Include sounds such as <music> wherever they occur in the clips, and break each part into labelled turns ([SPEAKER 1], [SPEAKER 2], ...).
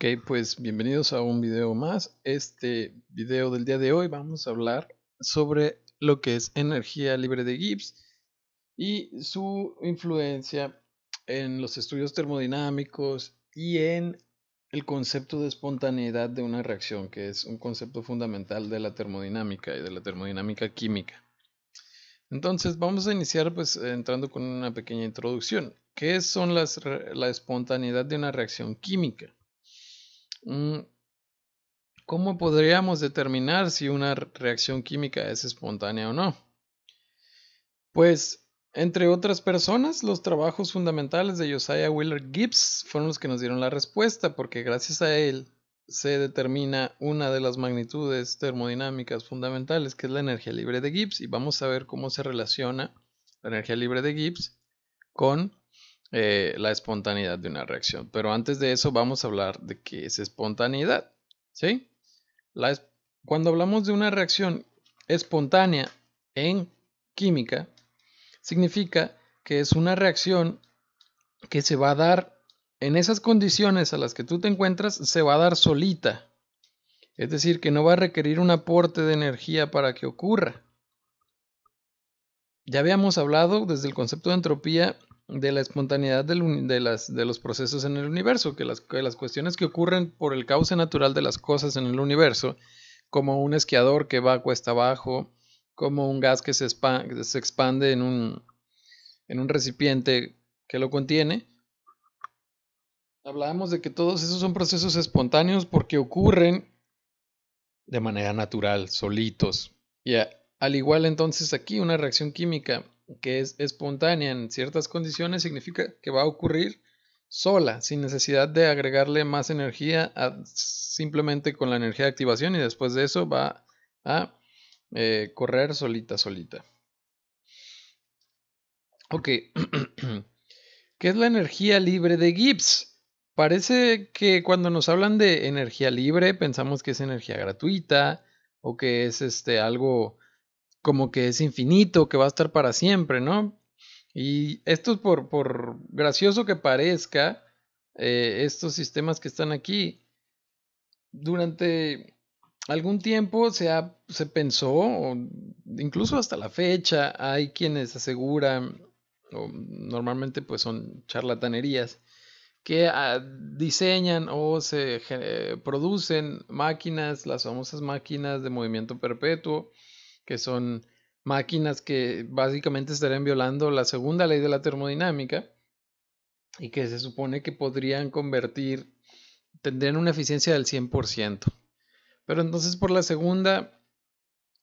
[SPEAKER 1] Ok, pues bienvenidos a un video más. Este video del día de hoy vamos a hablar sobre lo que es energía libre de Gibbs y su influencia en los estudios termodinámicos y en el concepto de espontaneidad de una reacción, que es un concepto fundamental de la termodinámica y de la termodinámica química. Entonces vamos a iniciar pues entrando con una pequeña introducción. ¿Qué son las, la espontaneidad de una reacción química? Mm, ¿Cómo podríamos determinar si una reacción química es espontánea o no? Pues, entre otras personas, los trabajos fundamentales de Josiah Willard Gibbs fueron los que nos dieron la respuesta, porque gracias a él se determina una de las magnitudes termodinámicas fundamentales, que es la energía libre de Gibbs, y vamos a ver cómo se relaciona la energía libre de Gibbs con eh, la espontaneidad de una reacción. Pero antes de eso vamos a hablar de qué es espontaneidad. ¿sí? Cuando hablamos de una reacción espontánea en química, significa que es una reacción que se va a dar en esas condiciones a las que tú te encuentras, se va a dar solita. Es decir, que no va a requerir un aporte de energía para que ocurra. Ya habíamos hablado desde el concepto de entropía de la espontaneidad de, los procesos en el universo, que las, cuestiones que ocurren por el cauce natural de las cosas en el universo, como un esquiador que va cuesta abajo, como un gas que se, expande, en un, en un recipiente que lo contiene, hablábamos de que todos esos son procesos espontáneos porque ocurren de manera natural, solitos. Y al igual entonces aquí una reacción química que es espontánea en ciertas condiciones significa que va a ocurrir sola, sin necesidad de agregarle más energía, simplemente con la energía de activación y después de eso va a eh, correr solita, solita. Ok, <clears throat> ¿qué es la energía libre de Gibbs? Parece que cuando nos hablan de energía libre pensamos que es energía gratuita o que es este algo como que es infinito, que va a estar para siempre, ¿no? Y esto es por, por gracioso que parezca, eh, estos sistemas que están aquí, durante algún tiempo se, se pensó, incluso hasta la fecha, hay quienes aseguran, normalmente pues son charlatanerías, que ah, diseñan o se eh, producen máquinas, las famosas máquinas de movimiento perpetuo, que son máquinas que básicamente estarían violando la segunda ley de la termodinámica y que se supone que podrían convertir, tendrían una eficiencia del 100%. Pero entonces por la segunda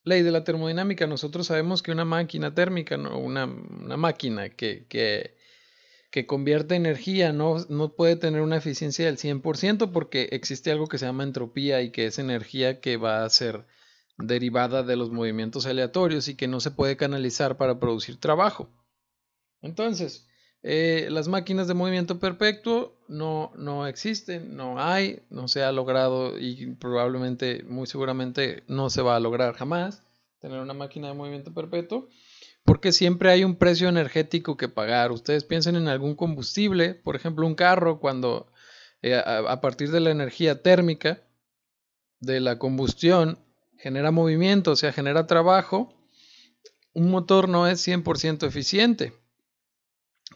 [SPEAKER 1] ley de la termodinámica, nosotros sabemos que una máquina térmica, no, una, una, máquina que, que, que convierte energía no, no, puede tener una eficiencia del 100% porque existe algo que se llama entropía y que es energía que va a ser derivada de los movimientos aleatorios y que no se puede canalizar para producir trabajo. Entonces, eh, las máquinas de movimiento perpetuo no, no existen, no hay, no se ha logrado y probablemente, muy seguramente, no se va a lograr jamás tener una máquina de movimiento perpetuo porque siempre hay un precio energético que pagar. Ustedes piensen en algún combustible, por ejemplo, un carro, cuando eh, a partir de la energía térmica de la combustión genera movimiento, o sea, genera trabajo, un motor no es 100% eficiente,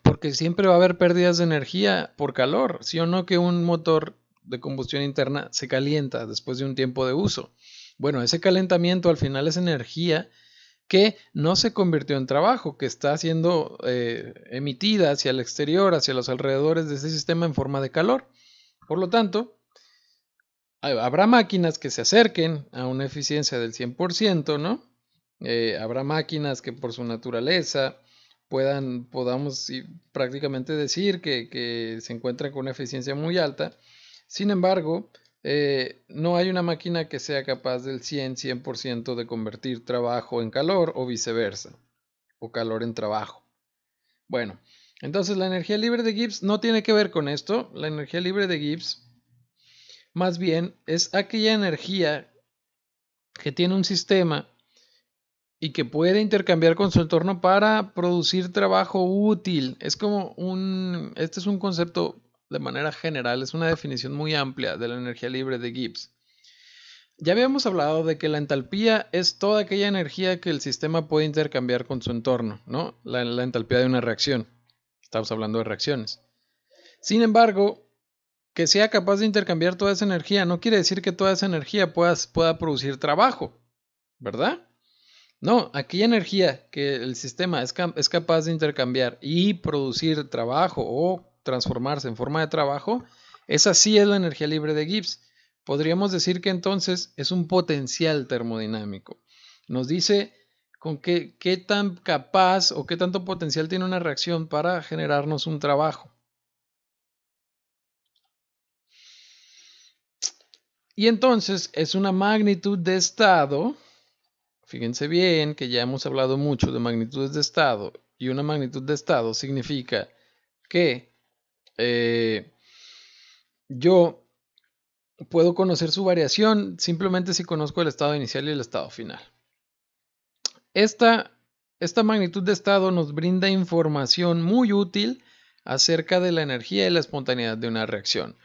[SPEAKER 1] porque siempre va a haber pérdidas de energía por calor, si o no que un motor de combustión interna se calienta después de un tiempo de uso. Bueno, ese calentamiento al final es energía que no se convirtió en trabajo, que está siendo eh, emitida hacia el exterior, hacia los alrededores de ese sistema en forma de calor. Por lo tanto, habrá máquinas que se acerquen a una eficiencia del 100%, ¿no? Eh, habrá máquinas que por su naturaleza puedan, podamos prácticamente decir que, se encuentran con una eficiencia muy alta. Sin embargo, eh, no hay una máquina que sea capaz del 100-100% de convertir trabajo en calor o viceversa, o calor en trabajo. Bueno, entonces la energía libre de Gibbs no tiene que ver con esto. La energía libre de Gibbs más bien es aquella energía que tiene un sistema y que puede intercambiar con su entorno para producir trabajo útil. Es como un, este es un concepto de manera general, es una definición muy amplia de la energía libre de Gibbs. Ya habíamos hablado de que la entalpía es toda aquella energía que el sistema puede intercambiar con su entorno, ¿no? La, la entalpía de una reacción. Estamos hablando de reacciones. Sin embargo, que sea capaz de intercambiar toda esa energía, no quiere decir que toda esa energía pueda, pueda producir trabajo, ¿verdad? No, aquella energía que el sistema es, es capaz de intercambiar y producir trabajo o transformarse en forma de trabajo, esa sí es la energía libre de Gibbs. Podríamos decir que entonces es un potencial termodinámico. Nos dice con qué, qué tan capaz o qué tanto potencial tiene una reacción para generarnos un trabajo. Y entonces es una magnitud de estado, fíjense bien que ya hemos hablado mucho de magnitudes de estado, y una magnitud de estado significa que eh, yo puedo conocer su variación simplemente si conozco el estado inicial y el estado final. esta magnitud de estado nos brinda información muy útil acerca de la energía y la espontaneidad de una reacción.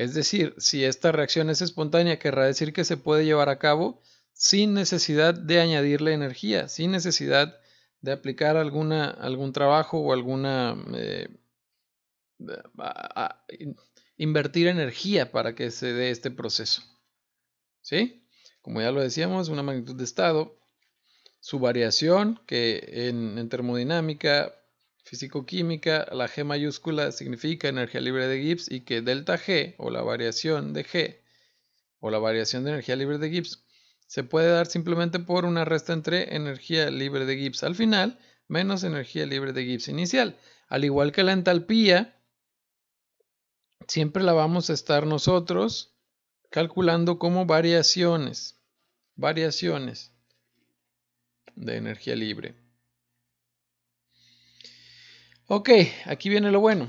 [SPEAKER 1] Es decir, si esta reacción es espontánea, querrá decir que se puede llevar a cabo sin necesidad de añadirle energía, sin necesidad de aplicar alguna, algún trabajo o alguna... Eh, invertir energía para que se dé este proceso. ¿Sí? Como ya lo decíamos, una magnitud de estado, su variación, que en termodinámica Físico-química, la G mayúscula significa energía libre de Gibbs y que delta G o la variación de G o la variación de energía libre de Gibbs se puede dar simplemente por una resta entre energía libre de Gibbs al final menos energía libre de Gibbs inicial. Al igual que la entalpía, siempre la vamos a estar nosotros calculando como variaciones, variaciones de energía libre. Ok, aquí viene lo bueno.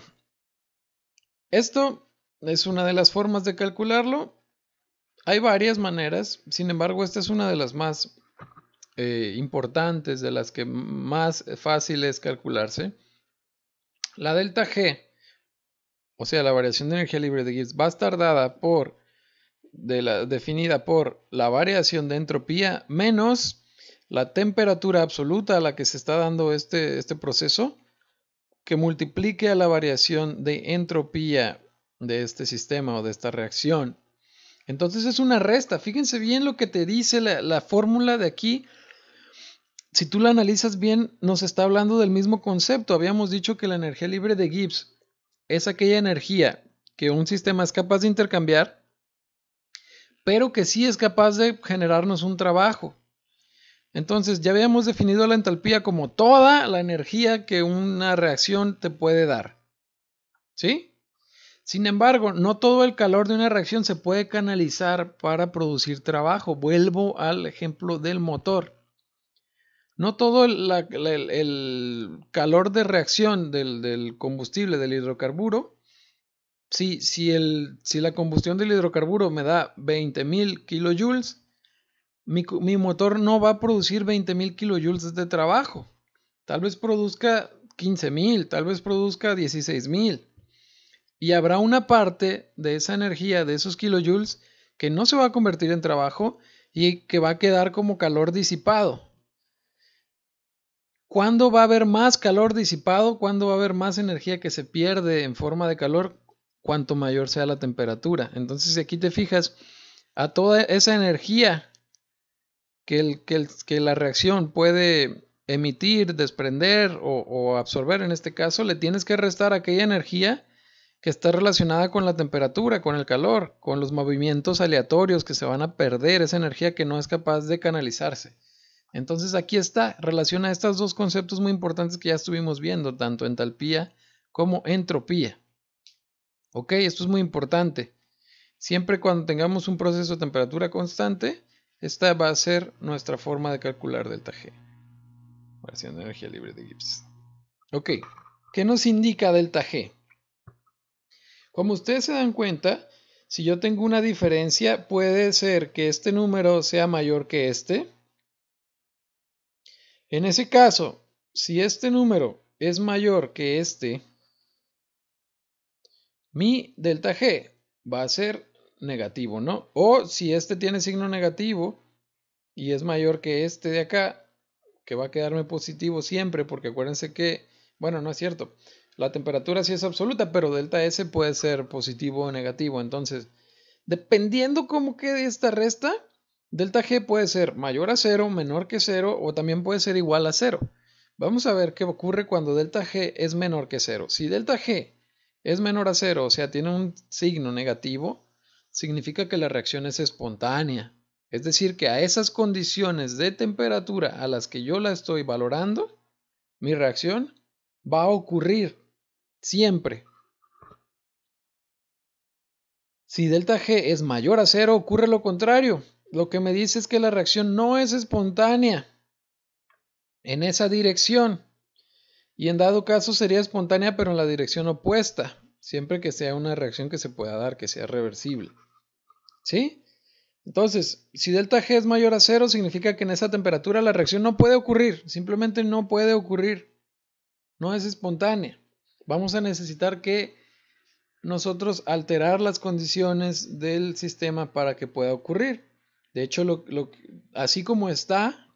[SPEAKER 1] Esto es una de las formas de calcularlo. Hay varias maneras, sin embargo esta es una de las más eh, importantes, de las que más fácil es calcularse. La delta G, o sea, la variación de energía libre de Gibbs va por, estar definida por la variación de entropía menos la temperatura absoluta a la que se está dando este, este proceso, que multiplique a la variación de entropía de este sistema o de esta reacción. Entonces es una resta. Fíjense bien lo que te dice la, fórmula de aquí. Si tú la analizas bien, nos está hablando del mismo concepto. Habíamos dicho que la energía libre de Gibbs es aquella energía que un sistema es capaz de intercambiar, pero que sí es capaz de generarnos un trabajo. Entonces ya habíamos definido la entalpía como toda la energía que una reacción te puede dar. ¿Sí? Sin embargo, no todo el calor de una reacción se puede canalizar para producir trabajo. Vuelvo al ejemplo del motor. No todo el, calor de reacción del, combustible, del hidrocarburo, si, si, la combustión del hidrocarburo me da 20.000 kilojoules, mi, motor no va a producir 20.000 kilojoules de trabajo. Tal vez produzca 15.000, tal vez produzca 16.000. Y habrá una parte de esa energía, de esos kilojoules, que no se va a convertir en trabajo y que va a quedar como calor disipado. ¿Cuándo va a haber más calor disipado? ¿Cuándo va a haber más energía que se pierde en forma de calor? Cuanto mayor sea la temperatura. Entonces, si aquí te fijas, a toda esa energía que, la reacción puede emitir, desprender o, o, absorber en este caso, le tienes que restar aquella energía que está relacionada con la temperatura, con el calor, con los movimientos aleatorios que se van a perder, esa energía que no es capaz de canalizarse. Entonces aquí está, relaciona estos dos conceptos muy importantes que ya estuvimos viendo, tanto entalpía como entropía. Ok, esto es muy importante. Siempre cuando tengamos un proceso de temperatura constante, esta va a ser nuestra forma de calcular delta G. Variación de energía libre de Gibbs. Ok, ¿qué nos indica delta G? Como ustedes se dan cuenta, si yo tengo una diferencia, puede ser que este número sea mayor que este. En ese caso, si este número es mayor que este, mi delta G va a ser negativo, ¿no? O si este tiene signo negativo y es mayor que este de acá, que va a quedarme positivo siempre, porque acuérdense que, bueno, no es cierto, la temperatura sí es absoluta, pero delta S puede ser positivo o negativo. Entonces, dependiendo cómo quede esta resta, delta G puede ser mayor a cero, menor que cero o también puede ser igual a cero. Vamos a ver qué ocurre cuando delta G es menor que cero. Si delta G es menor a cero, o sea, tiene un signo negativo, significa que la reacción es espontánea. Es decir, que a esas condiciones de temperatura a las que yo la estoy valorando, mi reacción va a ocurrir siempre. Si delta G es mayor a cero, ocurre lo contrario. Lo que me dice es que la reacción no es espontánea en esa dirección. Y en dado caso sería espontánea, pero en la dirección opuesta siempre que sea una reacción que se pueda dar, que sea reversible. ¿Sí? Entonces, si delta G es mayor a cero, significa que en esa temperatura la reacción no puede ocurrir, simplemente no puede ocurrir. No es espontánea. Vamos a necesitar que nosotros alterar las condiciones del sistema para que pueda ocurrir. De hecho, lo, así como está,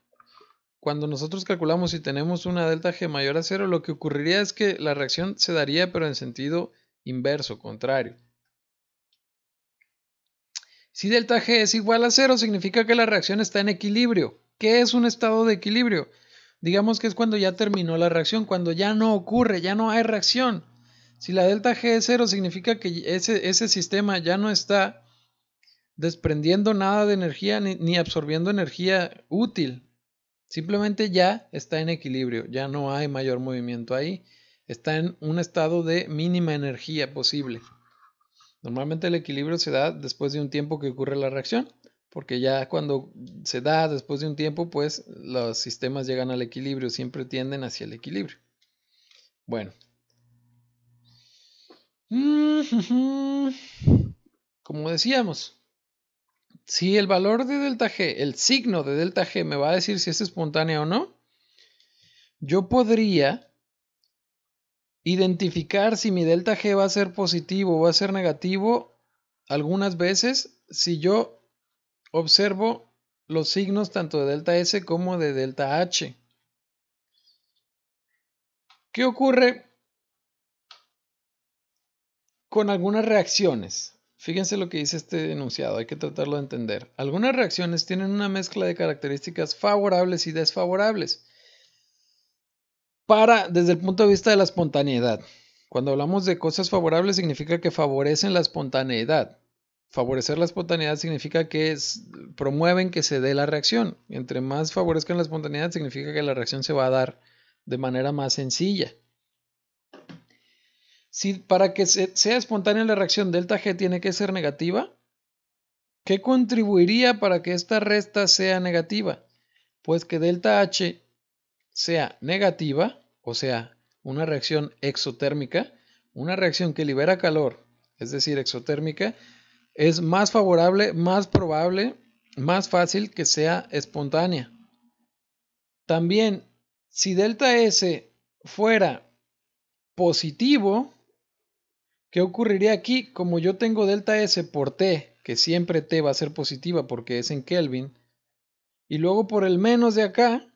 [SPEAKER 1] cuando nosotros calculamos si tenemos una delta G mayor a cero, lo que ocurriría es que la reacción se daría, pero en sentido inverso, contrario. Si delta G es igual a cero, significa que la reacción está en equilibrio. ¿Qué es un estado de equilibrio? Digamos que es cuando ya terminó la reacción, cuando ya no ocurre, ya no hay reacción. Si la delta G es cero, significa que ese, ese sistema ya no está desprendiendo nada de energía ni, ni, absorbiendo energía útil. Simplemente ya está en equilibrio, ya no hay mayor movimiento ahí está en un estado de mínima energía posible. Normalmente el equilibrio se da después de un tiempo que ocurre la reacción, porque ya cuando se da después de un tiempo, pues los sistemas llegan al equilibrio, siempre tienden hacia el equilibrio. Bueno. Mm, <laughs> como decíamos, si el valor de delta G, el signo de delta G me va a decir si es espontáneo o no, yo podría identificar si mi delta G va a ser positivo o va a ser negativo algunas veces si yo observo los signos tanto de delta S como de delta H. ¿Qué ocurre con algunas reacciones? Fíjense lo que dice este enunciado, hay que tratarlo de entender. Algunas reacciones tienen una mezcla de características favorables y desfavorables para desde el punto de vista de la espontaneidad. Cuando hablamos de cosas favorables significa que favorecen la espontaneidad. Favorecer la espontaneidad significa que promueven que se dé la reacción. Entre más favorezcan la espontaneidad significa que la reacción se va a dar de manera más sencilla. Si para que sea espontánea la reacción delta G tiene que ser negativa, ¿qué contribuiría para que esta resta sea negativa? Pues que delta H sea negativa, o sea, una reacción exotérmica, una reacción que libera calor, es decir, exotérmica, es más favorable, más probable, más fácil que sea espontánea. También, si delta S fuera positivo, ¿qué ocurriría aquí? Como yo tengo delta S por T, que siempre T va a ser positiva porque es en Kelvin, y luego por el menos de acá,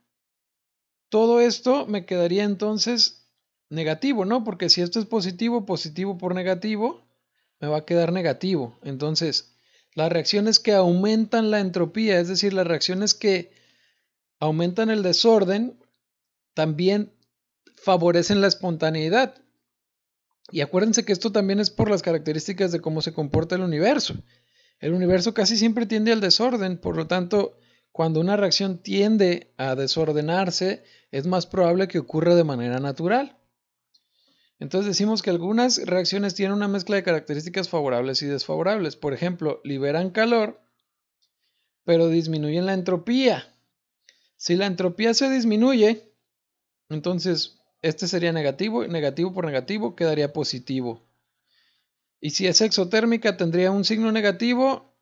[SPEAKER 1] todo esto me quedaría entonces negativo, ¿no? Porque si esto es positivo, positivo por negativo, me va a quedar negativo. Entonces, las reacciones que aumentan la entropía, es decir, las reacciones que aumentan el desorden, también favorecen la espontaneidad. Y acuérdense que esto también es por las características de cómo se comporta el universo. El universo casi siempre tiende al desorden, por lo tanto, cuando una reacción tiende a desordenarse, es más probable que ocurra de manera natural. Entonces decimos que algunas reacciones tienen una mezcla de características favorables y desfavorables. Por ejemplo, liberan calor, pero disminuyen la entropía. Si la entropía se disminuye, entonces este sería negativo, negativo por negativo quedaría positivo. Y si es exotérmica, tendría un signo negativo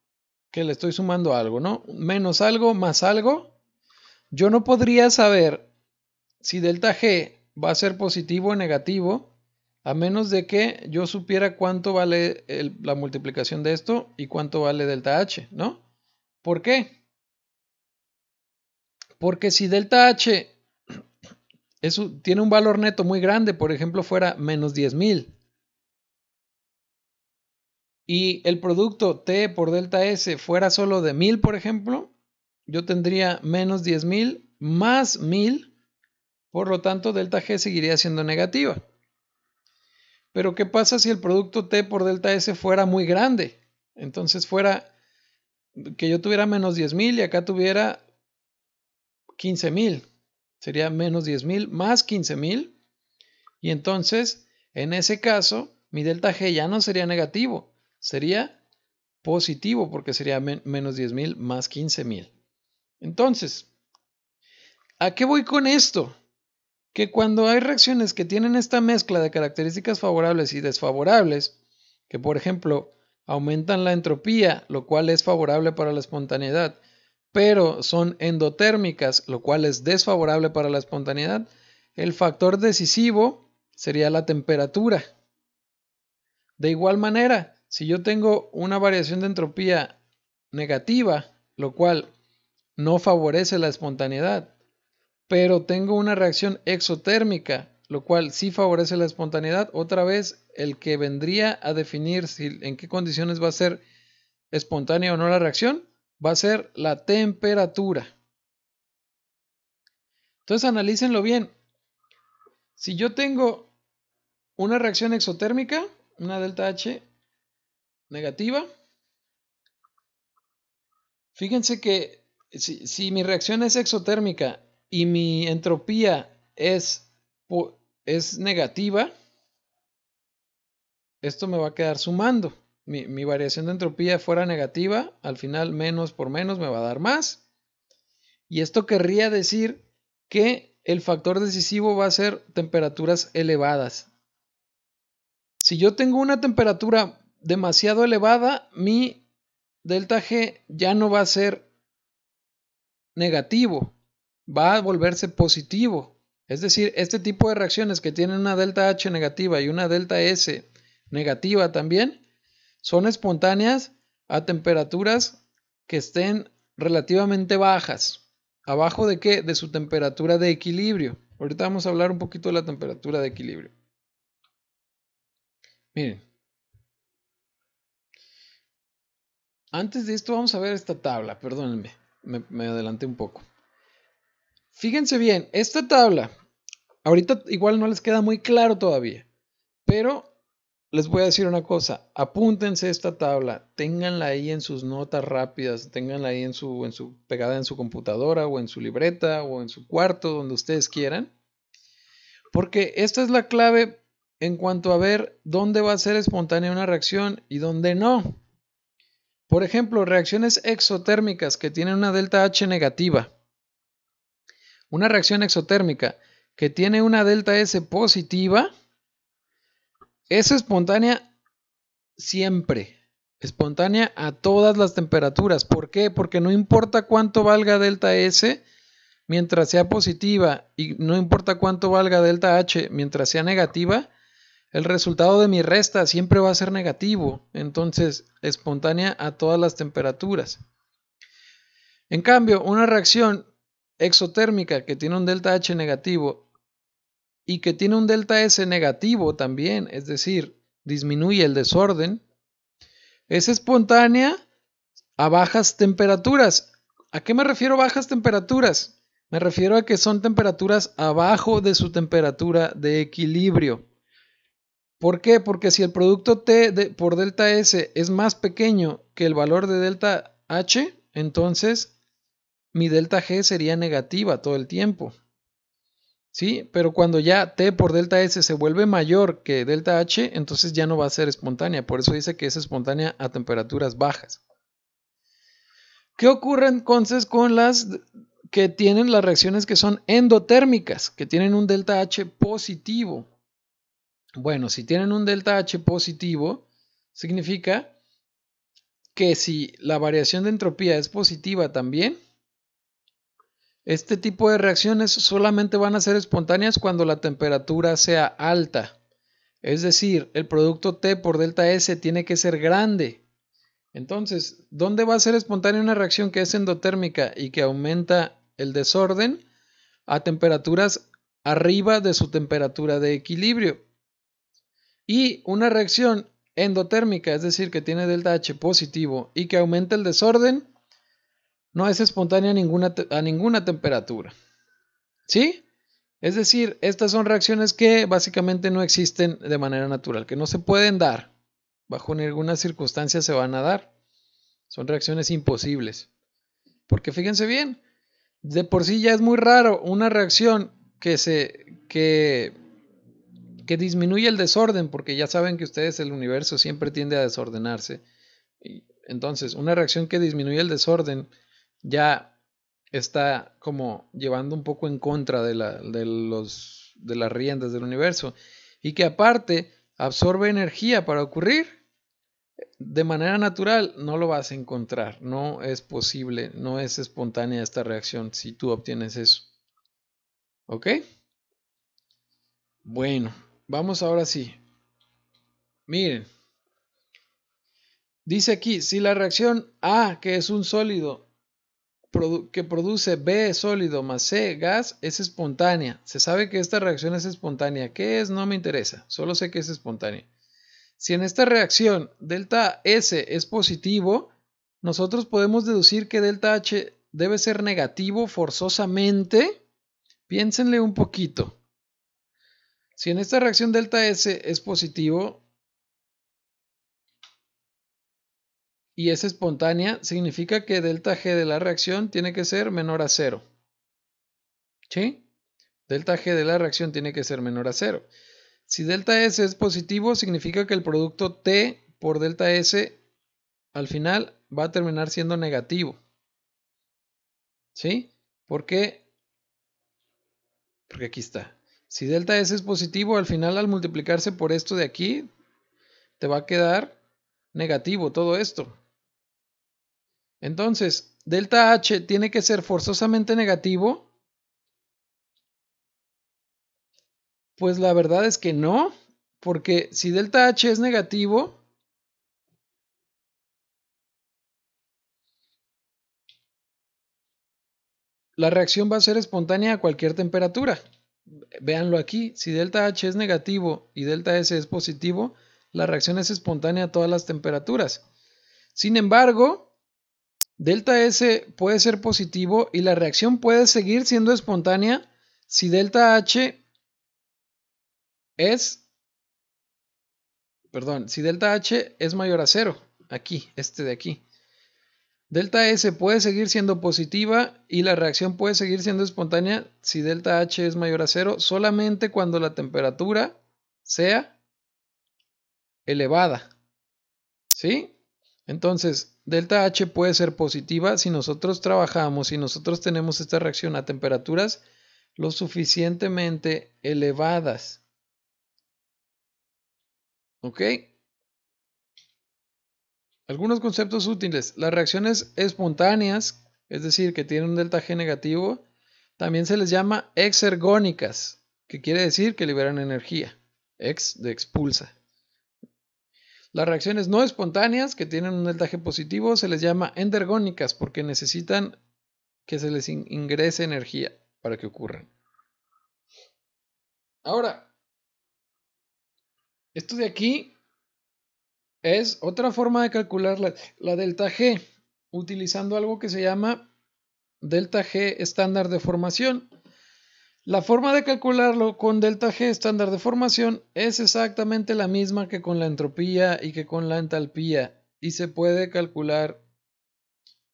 [SPEAKER 1] que le estoy sumando algo, ¿no? Menos algo más algo. Yo no podría saber si delta G va a ser positivo o negativo, a menos de que yo supiera cuánto vale la multiplicación de esto y cuánto vale delta H, ¿no? ¿Por qué? Porque si delta H eso tiene un valor neto muy grande, por ejemplo, fuera menos 10.000, y el producto T por delta S fuera solo de 1.000, por ejemplo, yo tendría menos 10.000 más 1.000 por lo tanto, delta G seguiría siendo negativa. Pero ¿qué pasa si el producto T por delta S fuera muy grande? Entonces fuera que yo tuviera menos 10.000 y acá tuviera 15.000. Sería menos 10.000 más 15.000. Y entonces, en ese caso, mi delta G ya no sería negativo, sería positivo porque sería menos 10.000 más 15.000. Entonces, ¿a qué voy con esto? que cuando hay reacciones que tienen esta mezcla de características favorables y desfavorables, que por ejemplo aumentan la entropía, lo cual es favorable para la espontaneidad, pero son endotérmicas, lo cual es desfavorable para la espontaneidad, el factor decisivo sería la temperatura. De igual manera, si yo tengo una variación de entropía negativa, lo cual no favorece la espontaneidad, pero tengo una reacción exotérmica, lo cual sí favorece la espontaneidad. Otra vez, el que vendría a definir si, en qué condiciones va a ser espontánea o no la reacción va a ser la temperatura. Entonces analícenlo bien. Si yo tengo una reacción exotérmica, una delta H negativa, fíjense que si mi reacción es exotérmica y mi entropía es, es negativa, esto me va a quedar sumando. mi, variación de entropía fuera negativa, al final menos por menos me va a dar más. Y esto querría decir que el factor decisivo va a ser temperaturas elevadas. Si yo tengo una temperatura demasiado elevada, mi delta G ya no va a ser negativo, va a volverse positivo. Es decir, este tipo de reacciones que tienen una delta H negativa y una delta S negativa también son espontáneas a temperaturas que estén relativamente bajas. ¿Abajo de qué? De su temperatura de equilibrio. Ahorita vamos a hablar un poquito de la temperatura de equilibrio. Miren. Antes de esto vamos a ver esta tabla, perdónenme, me, me adelanté un poco. Fíjense bien, esta tabla, ahorita igual no les queda muy claro todavía, pero les voy a decir una cosa, apúntense esta tabla, ténganla ahí en sus notas rápidas, ténganla ahí en su, en su pegada en su computadora o en su libreta o en su cuarto, donde ustedes quieran, porque esta es la clave en cuanto a ver dónde va a ser espontánea una reacción y dónde no. Por ejemplo, reacciones exotérmicas que tienen una delta H negativa una reacción exotérmica que tiene una delta S positiva es espontánea siempre. Espontánea a todas las temperaturas. ¿Por qué? Porque no importa cuánto valga delta S mientras sea positiva y no importa cuánto valga delta H mientras sea negativa, el resultado de mi resta siempre va a ser negativo. Entonces, espontánea a todas las temperaturas. En cambio, una reacción exotérmica que tiene un delta H negativo y que tiene un delta S negativo también, es decir, disminuye el desorden, es espontánea a bajas temperaturas. ¿A qué me refiero bajas temperaturas? Me refiero a que son temperaturas abajo de su temperatura de equilibrio. ¿Por qué? Porque si el producto T por delta S es más pequeño que el valor de delta H, entonces mi delta G sería negativa todo el tiempo. ¿Sí? Pero cuando ya T por delta S se vuelve mayor que delta H, entonces ya no va a ser espontánea. Por eso dice que es espontánea a temperaturas bajas. ¿Qué ocurre entonces con las que tienen las reacciones que son endotérmicas, que tienen un delta H positivo? Bueno, si tienen un delta H positivo, significa que si la variación de entropía es positiva también, este tipo de reacciones solamente van a ser espontáneas cuando la temperatura sea alta. Es decir, el producto T por delta S tiene que ser grande. Entonces, ¿dónde va a ser espontánea una reacción que es endotérmica y que aumenta el desorden? A temperaturas arriba de su temperatura de equilibrio. Y una reacción endotérmica, es decir, que tiene delta H positivo y que aumenta el desorden, no es espontánea a ninguna, temperatura. ¿Sí? Es decir, estas son reacciones que básicamente no existen de manera natural, que no se pueden dar. Bajo ninguna circunstancia se van a dar. Son reacciones imposibles. Porque fíjense bien, de por sí ya es muy raro una reacción que se que que disminuye el desorden, porque ya saben que ustedes el universo siempre tiende a desordenarse. Entonces, una reacción que disminuye el desorden ya está como llevando un poco en contra de, la, de, los, de las riendas del universo y que aparte absorbe energía para ocurrir de manera natural, no lo vas a encontrar, no es posible, no es espontánea esta reacción si tú obtienes eso. ¿Ok? Bueno, vamos ahora sí. Miren, dice aquí, si la reacción A, que es un sólido, que produce B sólido más C gas es espontánea. Se sabe que esta reacción es espontánea. ¿Qué es? No me interesa. Solo sé que es espontánea. Si en esta reacción delta S es positivo, nosotros podemos deducir que delta H debe ser negativo forzosamente. Piénsenle un poquito. Si en esta reacción delta S es positivo, y es espontánea, significa que delta G de la reacción tiene que ser menor a cero. ¿Sí? Delta G de la reacción tiene que ser menor a cero. Si delta S es positivo, significa que el producto T por delta S al final va a terminar siendo negativo. ¿Sí? ¿Por qué? Porque aquí está. Si delta S es positivo, al final al multiplicarse por esto de aquí, te va a quedar negativo todo esto. Entonces, delta H tiene que ser forzosamente negativo. Pues la verdad es que no, porque si delta H es negativo, la reacción va a ser espontánea a cualquier temperatura. Véanlo aquí, si delta H es negativo y delta S es positivo, la reacción es espontánea a todas las temperaturas. Sin embargo, delta S puede ser positivo y la reacción puede seguir siendo espontánea si delta H es, perdón, si delta H es mayor a cero, aquí, este de aquí. Delta S puede seguir siendo positiva y la reacción puede seguir siendo espontánea si delta H es mayor a cero solamente cuando la temperatura sea elevada. ¿Sí? Entonces, Delta H puede ser positiva si nosotros trabajamos, y nosotros tenemos esta reacción a temperaturas lo suficientemente elevadas. ¿Ok? Algunos conceptos útiles. Las reacciones espontáneas, es decir, que tienen un delta G negativo, también se les llama exergónicas, que quiere decir que liberan energía. Ex de expulsa. Las reacciones no espontáneas que tienen un delta G positivo se les llama endergónicas porque necesitan que se les ingrese energía para que ocurran. Ahora, esto de aquí es otra forma de calcular la delta G utilizando algo que se llama delta G estándar de formación. La forma de calcularlo con delta G estándar de formación es exactamente la misma que con la entropía y que con la entalpía y se puede calcular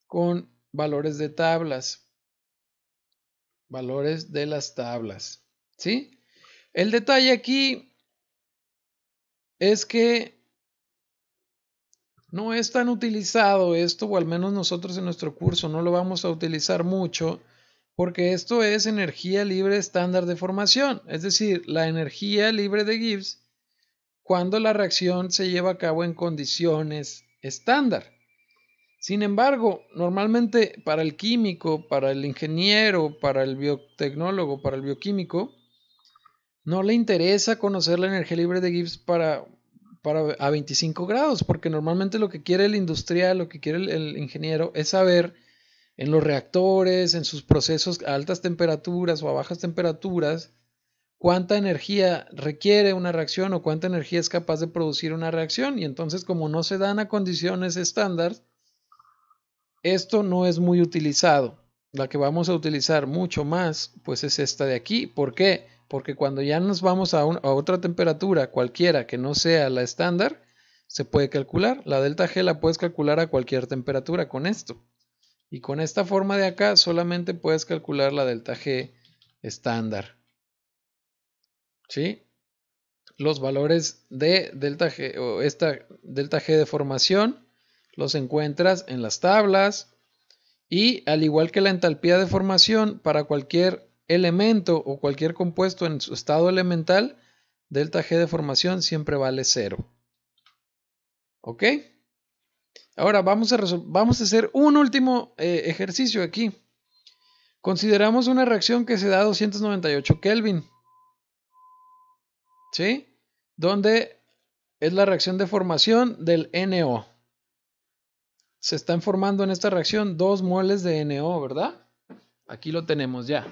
[SPEAKER 1] con valores de tablas, valores de las tablas, ¿sí? El detalle aquí es que no es tan utilizado esto, o al menos nosotros en nuestro curso no lo vamos a utilizar mucho, porque esto es energía libre estándar de formación, es decir, la energía libre de Gibbs cuando la reacción se lleva a cabo en condiciones estándar. Sin embargo, normalmente para el químico, para el ingeniero, para el biotecnólogo, para el bioquímico, no le interesa conocer la energía libre de Gibbs para, a 25 grados, porque normalmente lo que quiere el industrial, lo que quiere el ingeniero es saber en los reactores, en sus procesos a altas temperaturas o a bajas temperaturas, cuánta energía requiere una reacción o cuánta energía es capaz de producir una reacción. Y entonces, como no se dan a condiciones estándar, esto no es muy utilizado. La que vamos a utilizar mucho más, pues es esta de aquí. ¿Por qué? Porque cuando ya nos vamos a, otra temperatura cualquiera que no sea la estándar, se puede calcular. La delta G la puedes calcular a cualquier temperatura con esto. Y con esta forma de acá solamente puedes calcular la delta G estándar. ¿Sí? Los valores de delta G o esta de formación los encuentras en las tablas y al igual que la entalpía de formación para cualquier elemento o cualquier compuesto en su estado elemental, delta G de formación siempre vale cero. ¿Ok? Ahora vamos a, vamos a hacer un último eh, ejercicio aquí. Consideramos una reacción que se da a 298 Kelvin. ¿Sí? Donde es la reacción de formación del NO. Se están formando en esta reacción dos moles de NO, ¿verdad? Aquí lo tenemos ya.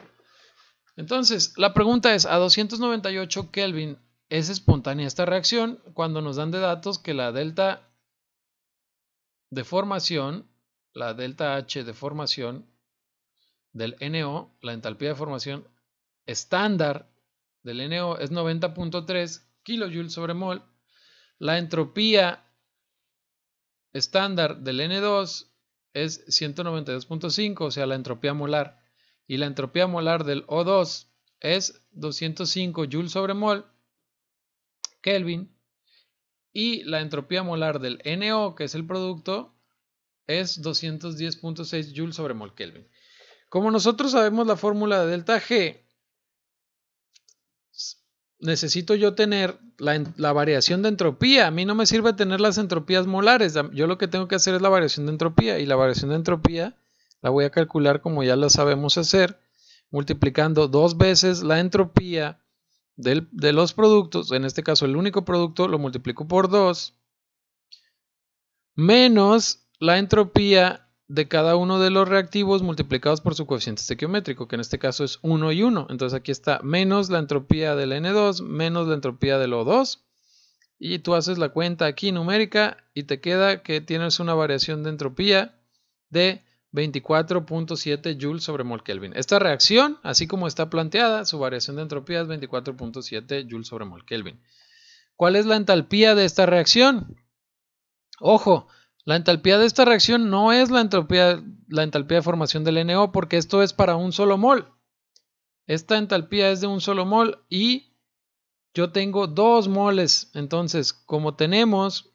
[SPEAKER 1] Entonces, la pregunta es, a 298 Kelvin, ¿es espontánea esta reacción cuando nos dan de datos que la delta de formación, la delta H de formación del NO, la entalpía de formación estándar del NO es 90.3 kJ sobre mol. La entropía estándar del N2 es 192.5, o sea, la entropía molar. Y la entropía molar del O2 es 205 joules sobre mol Kelvin. Y la entropía molar del NO, que es el producto, es 210.6 joules sobre mol Kelvin. Como nosotros sabemos la fórmula de delta G, necesito yo tener la, la, variación de entropía. A mí no me sirve tener las entropías molares. Yo lo que tengo que hacer es la variación de entropía. Y la variación de entropía la voy a calcular como ya la sabemos hacer, multiplicando dos veces la entropía de los productos, en este caso el único producto, lo multiplico por 2, menos la entropía de cada uno de los reactivos multiplicados por su coeficiente estequiométrico, que en este caso es 1 y 1. Entonces aquí está menos la entropía del N2, menos la entropía del O2. Y tú haces la cuenta aquí numérica y te queda que tienes una variación de entropía de 24.7 joules sobre mol Kelvin. Esta reacción, así como está planteada, su variación de entropía es 24.7 joules sobre mol Kelvin. ¿Cuál es la entalpía de esta reacción? Ojo, la entalpía de esta reacción no es la entropía, la entalpía de formación del NO, porque esto es para un solo mol. Esta entalpía es de un solo mol y yo tengo dos moles. Entonces, como tenemos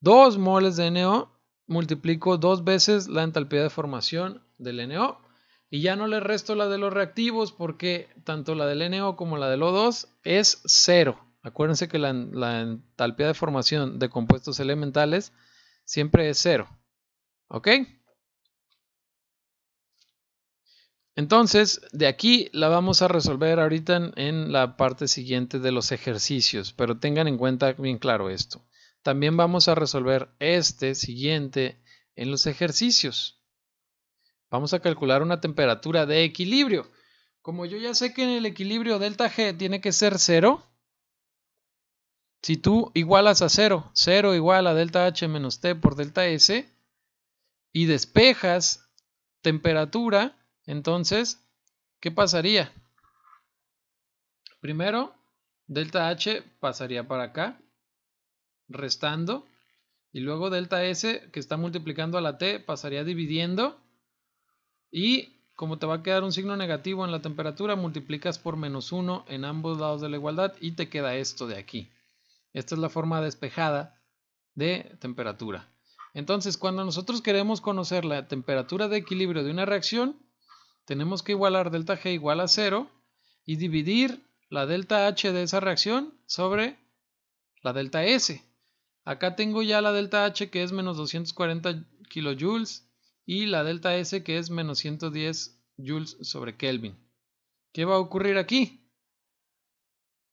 [SPEAKER 1] dos moles de NO, multiplico dos veces la entalpía de formación del NO. Y ya no le resto la de los reactivos porque tanto la del NO como la del O2 es cero. Acuérdense que la, entalpía de formación de compuestos elementales siempre es cero. ¿Ok? Entonces, de aquí la vamos a resolver ahorita en, la parte siguiente de los ejercicios, pero tengan en cuenta bien claro esto. También vamos a resolver este siguiente en los ejercicios. Vamos a calcular una temperatura de equilibrio. Como yo ya sé que en el equilibrio delta G tiene que ser 0, si tú igualas a 0, 0 igual a delta H menos T por delta S, y despejas temperatura, entonces, ¿qué pasaría? Primero, delta H pasaría para acá restando. Y luego delta S, que está multiplicando a la T, pasaría dividiendo. Y como te va a quedar un signo negativo en la temperatura, multiplicas por menos 1 en ambos lados de la igualdad y te queda esto de aquí. Esta es la forma despejada de temperatura. Entonces, cuando nosotros queremos conocer la temperatura de equilibrio de una reacción, tenemos que igualar delta G igual a 0 y dividir la delta H de esa reacción sobre la delta S. Acá tengo ya la delta H que es menos 240 kilojoules y la delta S que es menos 110 joules sobre Kelvin. ¿Qué va a ocurrir aquí?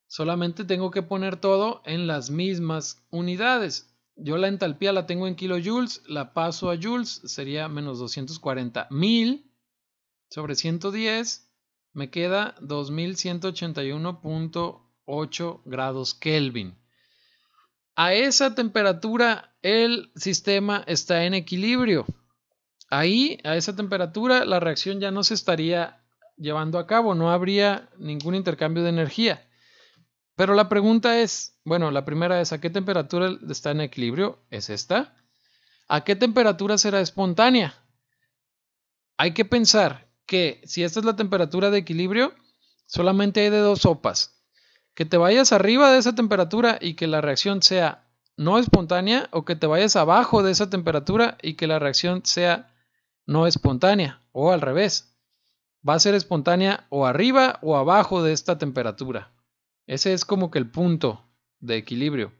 [SPEAKER 1] Solamente tengo que poner todo en las mismas unidades. Yo la entalpía la tengo en kilojoules, la paso a joules, sería menos 240 mil sobre 110, me queda 2181.8 grados Kelvin. A esa temperatura el sistema está en equilibrio. Ahí, a esa temperatura, la reacción ya no se estaría llevando a cabo, no habría ningún intercambio de energía. Pero la pregunta es, bueno, la primera es, ¿a qué temperatura está en equilibrio? Es esta. ¿A qué temperatura será espontánea? Hay que pensar que si esta es la temperatura de equilibrio, solamente hay de dos sopas. Que te vayas arriba de esa temperatura y que la reacción sea no espontánea o que te vayas abajo de esa temperatura y que la reacción sea no espontánea o al revés. Va a ser espontánea o arriba o abajo de esta temperatura. Ese es como que el punto de equilibrio.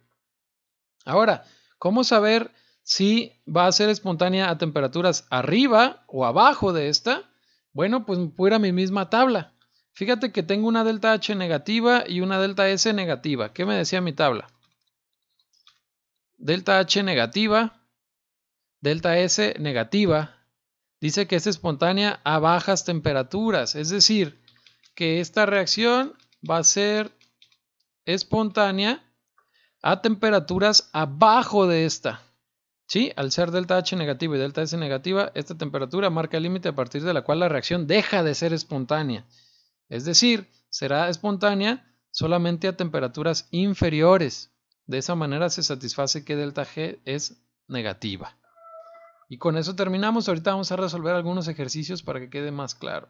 [SPEAKER 1] Ahora, ¿cómo saber si va a ser espontánea a temperaturas arriba o abajo de esta? Bueno, pues fuera mi misma tabla. Fíjate que tengo una delta H negativa y una delta S negativa. ¿Qué me decía mi tabla? Delta H negativa, delta S negativa. Dice que es espontánea a bajas temperaturas. Es decir, que esta reacción va a ser espontánea a temperaturas abajo de esta. ¿Sí? Al ser delta H negativo y delta S negativa, esta temperatura marca el límite a partir de la cual la reacción deja de ser espontánea es decir, será espontánea solamente a temperaturas inferiores. De esa manera se satisface que delta G es negativa. Y con eso terminamos. Ahorita vamos a resolver algunos ejercicios para que quede más claro.